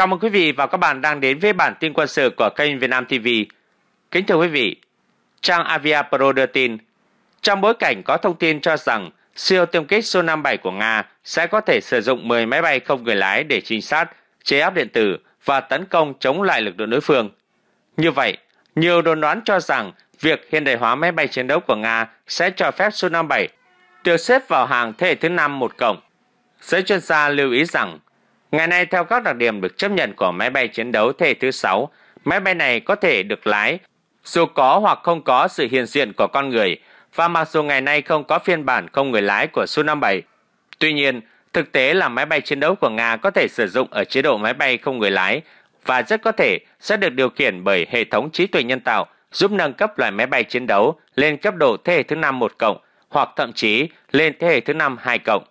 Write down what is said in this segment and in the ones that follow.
Chào mừng quý vị và các bạn đang đến với bản tin quân sự của kênh Việt Nam TV. Kính thưa quý vị, trang Avia Pro đưa tin, trong bối cảnh có thông tin cho rằng siêu tiêm kích Su-57 của Nga sẽ có thể sử dụng 10 máy bay không người lái để trinh sát, chế áp điện tử và tấn công chống lại lực lượng đối phương. Như vậy, nhiều đồn đoán cho rằng việc hiện đại hóa máy bay chiến đấu của Nga sẽ cho phép Su-57 được xếp vào hàng thế hệ thứ 5 một cổng. Giới chuyên gia lưu ý rằng Ngày nay theo các đặc điểm được chấp nhận của máy bay chiến đấu thế thứ 6, máy bay này có thể được lái dù có hoặc không có sự hiện diện của con người và mặc dù ngày nay không có phiên bản không người lái của Su-57. Tuy nhiên, thực tế là máy bay chiến đấu của Nga có thể sử dụng ở chế độ máy bay không người lái và rất có thể sẽ được điều khiển bởi hệ thống trí tuệ nhân tạo giúp nâng cấp loại máy bay chiến đấu lên cấp độ thế hệ thứ 5 1 cộng hoặc thậm chí lên thế hệ thứ 5 2 cộng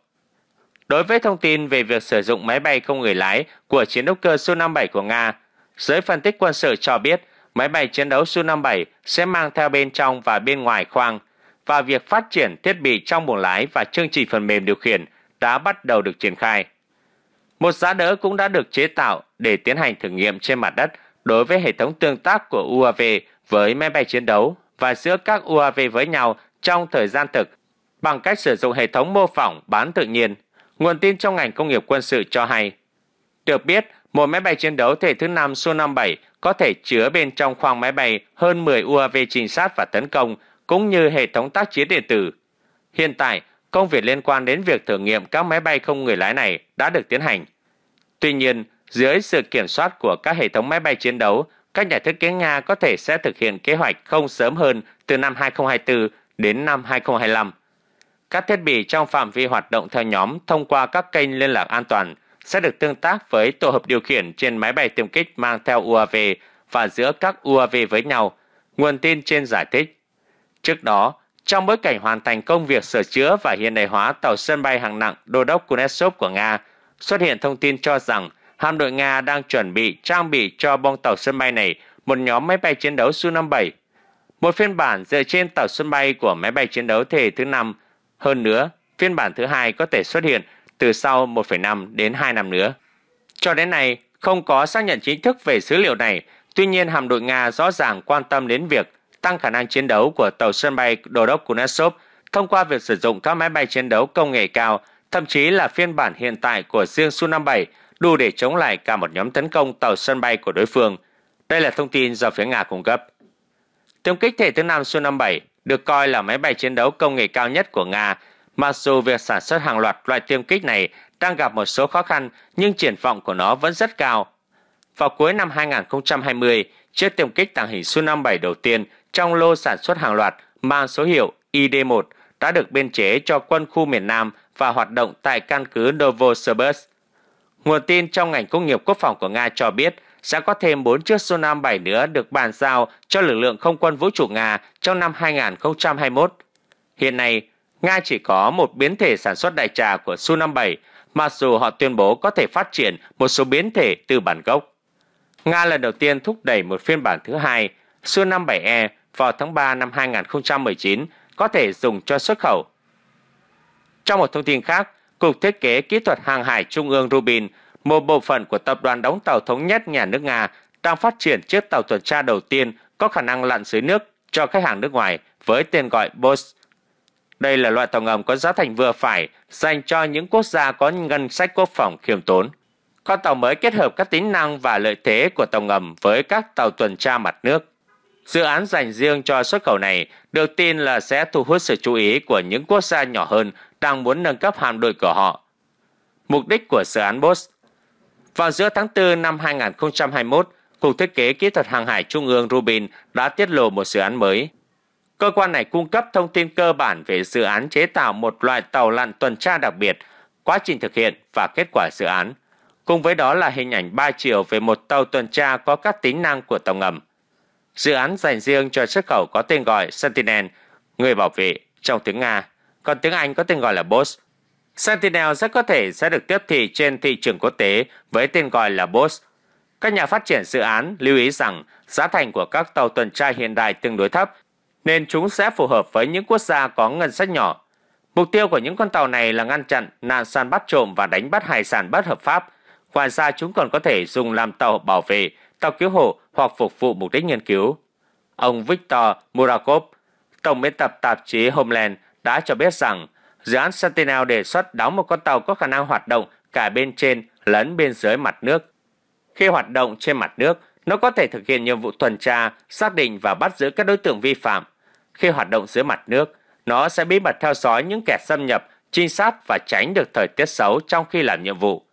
đối với thông tin về việc sử dụng máy bay không người lái của chiến đấu cơ Su-57 của Nga. Giới phân tích quân sự cho biết máy bay chiến đấu Su-57 sẽ mang theo bên trong và bên ngoài khoang và việc phát triển thiết bị trong buồng lái và chương trình phần mềm điều khiển đã bắt đầu được triển khai. Một giá đỡ cũng đã được chế tạo để tiến hành thử nghiệm trên mặt đất đối với hệ thống tương tác của UAV với máy bay chiến đấu và giữa các UAV với nhau trong thời gian thực bằng cách sử dụng hệ thống mô phỏng bán tự nhiên Nguồn tin trong ngành công nghiệp quân sự cho hay, được biết, một máy bay chiến đấu thể thứ 5 Su-57 có thể chứa bên trong khoang máy bay hơn 10 UAV trinh sát và tấn công, cũng như hệ thống tác chiến điện tử. Hiện tại, công việc liên quan đến việc thử nghiệm các máy bay không người lái này đã được tiến hành. Tuy nhiên, dưới sự kiểm soát của các hệ thống máy bay chiến đấu, các nhà thiết kế Nga có thể sẽ thực hiện kế hoạch không sớm hơn từ năm 2024 đến năm 2025. Các thiết bị trong phạm vi hoạt động theo nhóm thông qua các kênh liên lạc an toàn sẽ được tương tác với tổ hợp điều khiển trên máy bay tiêm kích mang theo UAV và giữa các UAV với nhau, nguồn tin trên giải thích. Trước đó, trong bối cảnh hoàn thành công việc sửa chữa và hiện đại hóa tàu sân bay hạng nặng Đô đốc Kunetsov của Nga, xuất hiện thông tin cho rằng hạm đội Nga đang chuẩn bị trang bị cho bong tàu sân bay này một nhóm máy bay chiến đấu Su-57. Một phiên bản dựa trên tàu sân bay của máy bay chiến đấu thế thứ 5 hơn nữa, phiên bản thứ hai có thể xuất hiện từ sau 1,5 đến 2 năm nữa. Cho đến nay, không có xác nhận chính thức về dữ liệu này, tuy nhiên hạm đội Nga rõ ràng quan tâm đến việc tăng khả năng chiến đấu của tàu sân bay Đô đốc Kunasov thông qua việc sử dụng các máy bay chiến đấu công nghệ cao, thậm chí là phiên bản hiện tại của riêng Su-57 đủ để chống lại cả một nhóm tấn công tàu sân bay của đối phương. Đây là thông tin do phía Nga cung cấp. Tiêm kích thể thứ năm Su-57 được coi là máy bay chiến đấu công nghệ cao nhất của Nga. Mặc dù việc sản xuất hàng loạt loại tiêm kích này đang gặp một số khó khăn nhưng triển vọng của nó vẫn rất cao. Vào cuối năm 2020, chiếc tiêm kích tàng hình Su-57 đầu tiên trong lô sản xuất hàng loạt mang số hiệu ID-1 đã được biên chế cho quân khu miền Nam và hoạt động tại căn cứ Novosibirsk. Nguồn tin trong ngành công nghiệp quốc phòng của Nga cho biết sẽ có thêm 4 chiếc su 7 nữa được bàn giao cho lực lượng không quân vũ trụ Nga trong năm 2021. Hiện nay, Nga chỉ có một biến thể sản xuất đại trà của Su-57, mặc dù họ tuyên bố có thể phát triển một số biến thể từ bản gốc. Nga lần đầu tiên thúc đẩy một phiên bản thứ hai, Su-57E, vào tháng 3 năm 2019 có thể dùng cho xuất khẩu. Trong một thông tin khác, Cục Thiết kế Kỹ thuật Hàng hải Trung ương Rubin một bộ phận của tập đoàn đóng tàu thống nhất nhà nước Nga đang phát triển chiếc tàu tuần tra đầu tiên có khả năng lặn dưới nước cho khách hàng nước ngoài với tên gọi BOS. Đây là loại tàu ngầm có giá thành vừa phải dành cho những quốc gia có ngân sách quốc phòng khiêm tốn. Con tàu mới kết hợp các tính năng và lợi thế của tàu ngầm với các tàu tuần tra mặt nước. Dự án dành riêng cho xuất khẩu này được tin là sẽ thu hút sự chú ý của những quốc gia nhỏ hơn đang muốn nâng cấp hạm đội của họ. Mục đích của dự án BOS vào giữa tháng 4 năm 2021, Cục Thiết kế Kỹ thuật Hàng hải Trung ương Rubin đã tiết lộ một dự án mới. Cơ quan này cung cấp thông tin cơ bản về dự án chế tạo một loại tàu lặn tuần tra đặc biệt, quá trình thực hiện và kết quả dự án. Cùng với đó là hình ảnh 3 chiều về một tàu tuần tra có các tính năng của tàu ngầm. Dự án dành riêng cho xuất khẩu có tên gọi Sentinel, người bảo vệ trong tiếng Nga, còn tiếng Anh có tên gọi là BOSS Sentinel rất có thể sẽ được tiếp thị trên thị trường quốc tế với tên gọi là Boss. Các nhà phát triển dự án lưu ý rằng giá thành của các tàu tuần tra hiện đại tương đối thấp, nên chúng sẽ phù hợp với những quốc gia có ngân sách nhỏ. Mục tiêu của những con tàu này là ngăn chặn nạn săn bắt trộm và đánh bắt hải sản bất hợp pháp. Ngoài ra chúng còn có thể dùng làm tàu bảo vệ, tàu cứu hộ hoặc phục vụ mục đích nghiên cứu. Ông Victor Murakov, tổng biên tập tạp chí Homeland đã cho biết rằng dự án Sentinel đề xuất đóng một con tàu có khả năng hoạt động cả bên trên lẫn bên dưới mặt nước. Khi hoạt động trên mặt nước, nó có thể thực hiện nhiệm vụ tuần tra, xác định và bắt giữ các đối tượng vi phạm. Khi hoạt động dưới mặt nước, nó sẽ bí mật theo dõi những kẻ xâm nhập, trinh sát và tránh được thời tiết xấu trong khi làm nhiệm vụ.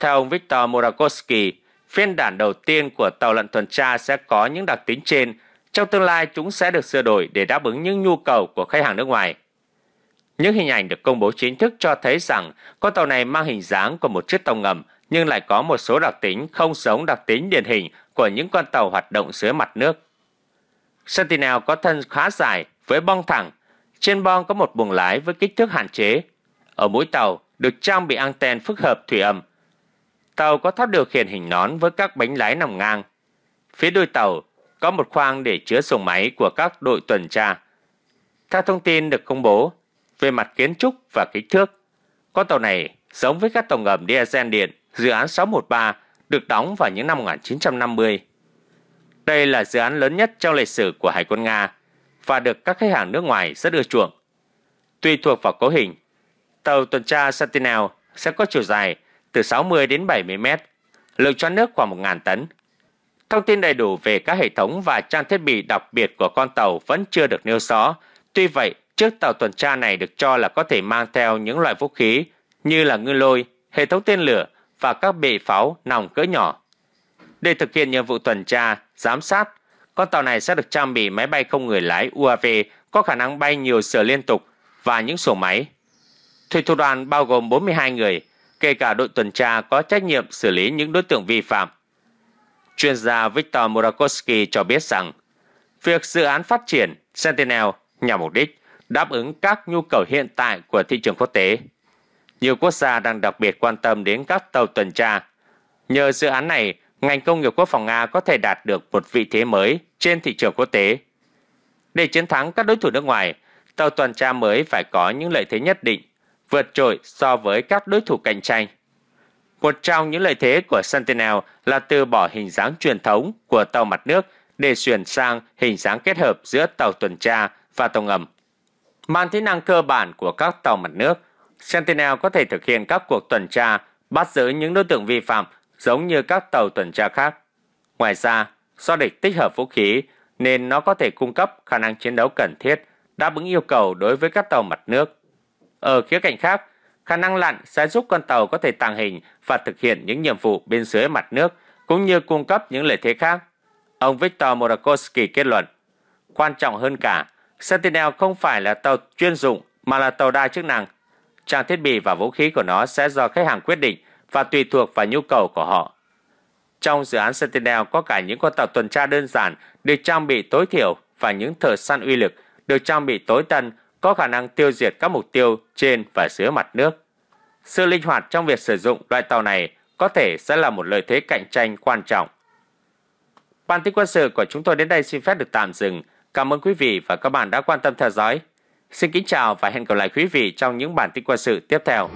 Theo ông Viktor Murakowski, phiên bản đầu tiên của tàu lặn tuần tra sẽ có những đặc tính trên. Trong tương lai, chúng sẽ được sửa đổi để đáp ứng những nhu cầu của khách hàng nước ngoài. Những hình ảnh được công bố chính thức cho thấy rằng con tàu này mang hình dáng của một chiếc tàu ngầm nhưng lại có một số đặc tính không giống đặc tính điển hình của những con tàu hoạt động dưới mặt nước. Sentinel có thân khá dài với bong thẳng. Trên bong có một buồng lái với kích thước hạn chế. Ở mũi tàu được trang bị anten phức hợp thủy âm. Tàu có tháp điều khiển hình nón với các bánh lái nằm ngang. Phía đuôi tàu có một khoang để chứa xuồng máy của các đội tuần tra. Theo thông tin được công bố, về mặt kiến trúc và kích thước. Con tàu này giống với các tàu ngầm diesel điện dự án 613 được đóng vào những năm 1950. Đây là dự án lớn nhất trong lịch sử của Hải quân Nga và được các khách hàng nước ngoài rất ưa chuộng. Tùy thuộc vào cấu hình, tàu tuần tra Sentinel sẽ có chiều dài từ 60 đến 70 mét, lượng cho nước khoảng 1.000 tấn. Thông tin đầy đủ về các hệ thống và trang thiết bị đặc biệt của con tàu vẫn chưa được nêu rõ, tuy vậy Chiếc tàu tuần tra này được cho là có thể mang theo những loại vũ khí như là ngư lôi, hệ thống tên lửa và các bệ pháo nòng cỡ nhỏ. Để thực hiện nhiệm vụ tuần tra, giám sát, con tàu này sẽ được trang bị máy bay không người lái UAV có khả năng bay nhiều giờ liên tục và những xuồng máy. Thủy thủ đoàn bao gồm 42 người, kể cả đội tuần tra có trách nhiệm xử lý những đối tượng vi phạm. Chuyên gia Viktor Murakowski cho biết rằng, việc dự án phát triển Sentinel nhằm mục đích đáp ứng các nhu cầu hiện tại của thị trường quốc tế. Nhiều quốc gia đang đặc biệt quan tâm đến các tàu tuần tra. Nhờ dự án này, ngành công nghiệp quốc phòng Nga có thể đạt được một vị thế mới trên thị trường quốc tế. Để chiến thắng các đối thủ nước ngoài, tàu tuần tra mới phải có những lợi thế nhất định, vượt trội so với các đối thủ cạnh tranh. Một trong những lợi thế của Sentinel là từ bỏ hình dáng truyền thống của tàu mặt nước để chuyển sang hình dáng kết hợp giữa tàu tuần tra và tàu ngầm. Mang tính năng cơ bản của các tàu mặt nước, Sentinel có thể thực hiện các cuộc tuần tra, bắt giữ những đối tượng vi phạm giống như các tàu tuần tra khác. Ngoài ra, do địch tích hợp vũ khí nên nó có thể cung cấp khả năng chiến đấu cần thiết đáp ứng yêu cầu đối với các tàu mặt nước. Ở khía cạnh khác, khả năng lặn sẽ giúp con tàu có thể tàng hình và thực hiện những nhiệm vụ bên dưới mặt nước cũng như cung cấp những lợi thế khác. Ông Viktor Morakovsky kết luận, quan trọng hơn cả Sentinel không phải là tàu chuyên dụng mà là tàu đa chức năng. Trang thiết bị và vũ khí của nó sẽ do khách hàng quyết định và tùy thuộc vào nhu cầu của họ. Trong dự án Sentinel có cả những con tàu tuần tra đơn giản được trang bị tối thiểu và những thợ săn uy lực được trang bị tối tân có khả năng tiêu diệt các mục tiêu trên và dưới mặt nước. Sự linh hoạt trong việc sử dụng loại tàu này có thể sẽ là một lợi thế cạnh tranh quan trọng. Bản tin quân sự của chúng tôi đến đây xin phép được tạm dừng. Cảm ơn quý vị và các bạn đã quan tâm theo dõi. Xin kính chào và hẹn gặp lại quý vị trong những bản tin quân sự tiếp theo.